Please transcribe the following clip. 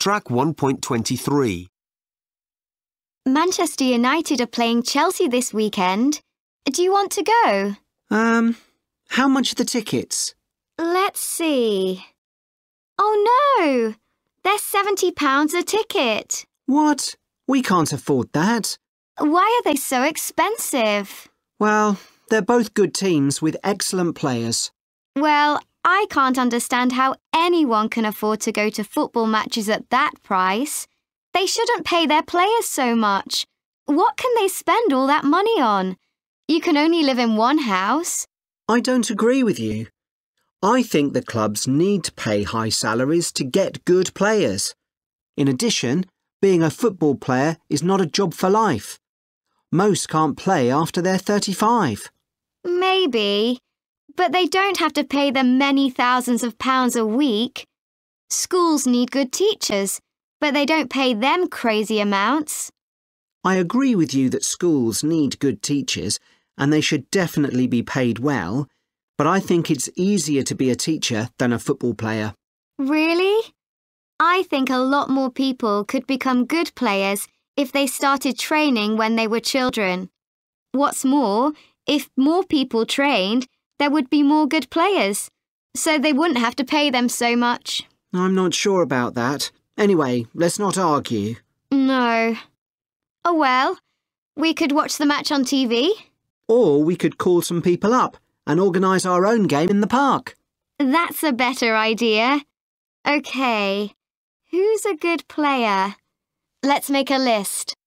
Track 1.23. Manchester United are playing Chelsea this weekend. Do you want to go? Um, how much are the tickets? Let's see. Oh no! They're £70 a ticket. What? We can't afford that. Why are they so expensive? Well, they're both good teams with excellent players. Well, I can't understand how anyone can afford to go to football matches at that price. They shouldn't pay their players so much. What can they spend all that money on? You can only live in one house. I don't agree with you. I think the clubs need to pay high salaries to get good players. In addition, being a football player is not a job for life. Most can't play after they're 35. Maybe. But they don't have to pay them many thousands of pounds a week. Schools need good teachers, but they don't pay them crazy amounts. I agree with you that schools need good teachers and they should definitely be paid well, but I think it's easier to be a teacher than a football player. Really? I think a lot more people could become good players if they started training when they were children. What's more, if more people trained, there would be more good players, so they wouldn't have to pay them so much. I'm not sure about that. Anyway, let's not argue. No. Oh well, we could watch the match on TV. Or we could call some people up and organise our own game in the park. That's a better idea. OK, who's a good player? Let's make a list.